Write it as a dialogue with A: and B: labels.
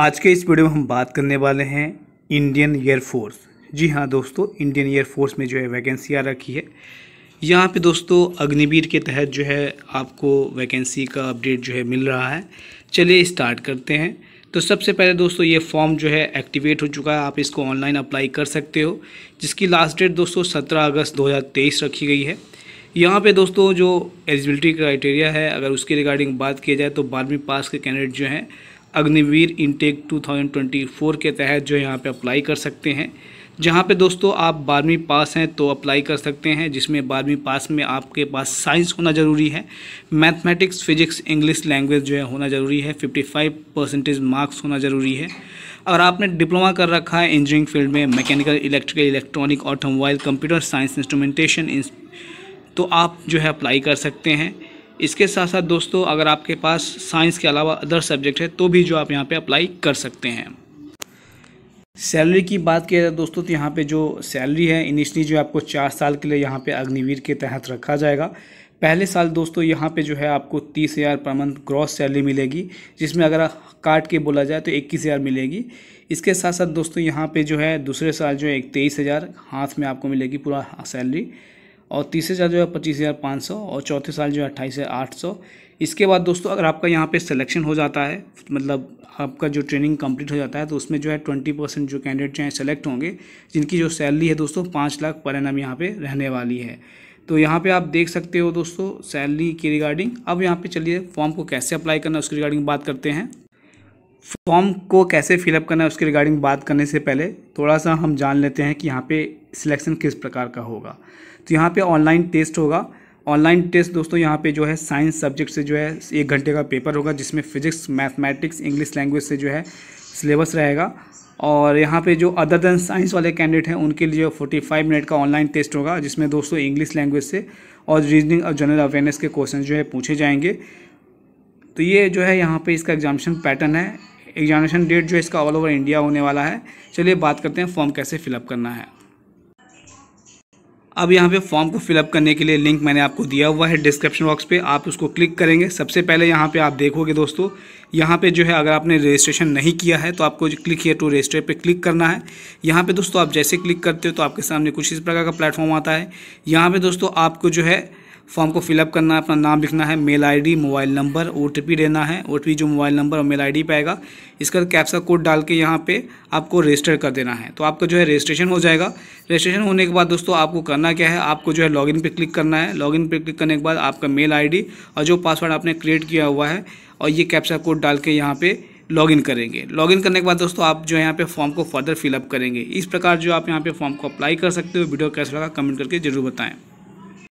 A: आज के इस वीडियो में हम बात करने वाले हैं इंडियन एयरफोर्स जी हाँ दोस्तों इंडियन एयरफोर्स में जो है वैकेंसी आ रखी है यहाँ पे दोस्तों अग्निवीर के तहत जो है आपको वैकेंसी का अपडेट जो है मिल रहा है चलिए स्टार्ट करते हैं तो सबसे पहले दोस्तों ये फॉर्म जो है एक्टिवेट हो चुका है आप इसको ऑनलाइन अप्लाई कर सकते हो जिसकी लास्ट डेट दोस्तों सत्रह अगस्त दो रखी गई है यहाँ पे दोस्तों जो एलिजिबिलिटी क्राइटेरिया है अगर उसके रिगार्डिंग बात की जाए तो बारहवीं पास के कैंडिडेट जो हैं अग्निवीर इनटेक 2024 के तहत जो यहाँ पे अप्लाई कर सकते हैं जहाँ पे दोस्तों आप बारहवीं पास हैं तो अप्लाई कर सकते हैं जिसमें बारहवीं पास में आपके पास साइंस होना ज़रूरी है मैथमेटिक्स फिजिक्स इंग्लिश लैंग्वेज जो है होना ज़रूरी है 55 परसेंटेज मार्क्स होना ज़रूरी है अगर आपने डिप्लोमा कर रखा है इंजीनियरिंग फील्ड में mechanical electrical electronic automobile computer science instrumentation तो आप जो है अप्लाई कर सकते हैं इसके साथ साथ दोस्तों अगर आपके पास साइंस के अलावा अदर सब्जेक्ट है तो भी जो आप यहाँ पे अप्लाई कर सकते हैं सैलरी की बात किया जाए दोस्तों तो यहाँ पे जो सैलरी है इनिशली जो आपको चार साल के लिए यहाँ पे अग्निवीर के तहत रखा जाएगा पहले साल दोस्तों यहाँ पे जो है आपको तीस हज़ार पर मंथ ग्रॉस सैलरी मिलेगी जिसमें अगर काट के बोला जाए तो इक्कीस हज़ार मिलेगी इसके साथ साथ दोस्तों यहाँ पे जो है दूसरे साल जो है तेईस हज़ार हाथ में आपको मिलेगी पूरा सैलरी और तीसरे साल जो है पच्चीस हज़ार पाँच सौ और चौथे साल जो है अट्ठाईस हज़ार आठ सौ इसके बाद दोस्तों अगर आपका यहाँ पे सिलेक्शन हो जाता है मतलब आपका जो ट्रेनिंग कंप्लीट हो जाता है तो उसमें जो है ट्वेंटी परसेंट जो कैंडिडेट जो हैं सेलेक्ट होंगे जिनकी जो सैलरी है दोस्तों पाँच लाख पर एनम यहाँ पर रहने वाली है तो यहाँ पर आप देख सकते हो दोस्तों सैलरी की रिगार्डिंग अब यहाँ पर चलिए फॉर्म को कैसे अप्लाई करना उसकी रिगार्डिंग बात करते हैं फॉर्म को कैसे फिलअप करना है उसके रिगार्डिंग बात करने से पहले थोड़ा सा हम जान लेते हैं कि यहाँ पे सिलेक्शन किस प्रकार का होगा तो यहाँ पे ऑनलाइन टेस्ट होगा ऑनलाइन टेस्ट दोस्तों यहाँ पे जो है साइंस सब्जेक्ट से जो है एक घंटे का पेपर होगा जिसमें फिजिक्स मैथमेटिक्स इंग्लिश लैंग्वेज से जो है सिलेबस रहेगा और यहाँ पे जो अदर देन साइंस वाले कैंडिडेट हैं उनके लिए 45 मिनट का ऑनलाइन टेस्ट होगा जिसमें दोस्तों इंग्लिश लैंग्वेज से और रीजनिंग और जनरल अवेयरनेस के क्वेश्चन जो है पूछे जाएंगे तो ये जो है यहाँ पे इसका एग्जामिशन पैटर्न है एग्जामिनेशन डेट जो है इसका ऑल ओवर इंडिया होने वाला है चलिए बात करते हैं फॉर्म कैसे फिलअप करना है अब यहाँ पे फॉर्म को फिलअप करने के लिए लिंक मैंने आपको दिया हुआ है डिस्क्रिप्शन बॉक्स पे आप उसको क्लिक करेंगे सबसे पहले यहाँ पे आप देखोगे दोस्तों यहाँ पे जो है अगर आपने रजिस्ट्रेशन नहीं किया है तो आपको क्लिक हियर टू रजिस्टर पे क्लिक करना है यहाँ पे दोस्तों आप जैसे क्लिक करते हो तो आपके सामने कुछ इस प्रकार का प्लेटफॉर्म आता है यहाँ पर दोस्तों आपको जो है फॉर्म को फिलअप करना है अपना नाम लिखना है मेल आईडी मोबाइल नंबर ओ देना है ओ जो मोबाइल नंबर और मेल आईडी डी पाएगा इसका कैप्सा कोड डाल के यहाँ पे आपको रजिस्टर कर देना है तो आपका जो है रजिस्ट्रेशन हो जाएगा रजिस्ट्रेशन होने के बाद दोस्तों आपको करना क्या है आपको जो है लॉगिन पे क्लिक करना है लॉगिन पे क्लिक करने के बाद आपका मेल आई और जो पासवर्ड आपने क्रिएट किया हुआ है और ये कैप्सा कोड डाल के यहाँ पर लॉगिन करेंगे लॉगिन करने के बाद दोस्तों आप जो है यहाँ पे फॉर्म को फर्दर फिलअप करेंगे इस प्रकार जो आप यहाँ पे फॉर्म को अप्लाई कर सकते हो वीडियो कैसा लगा कमेंट करके जरूर बताएं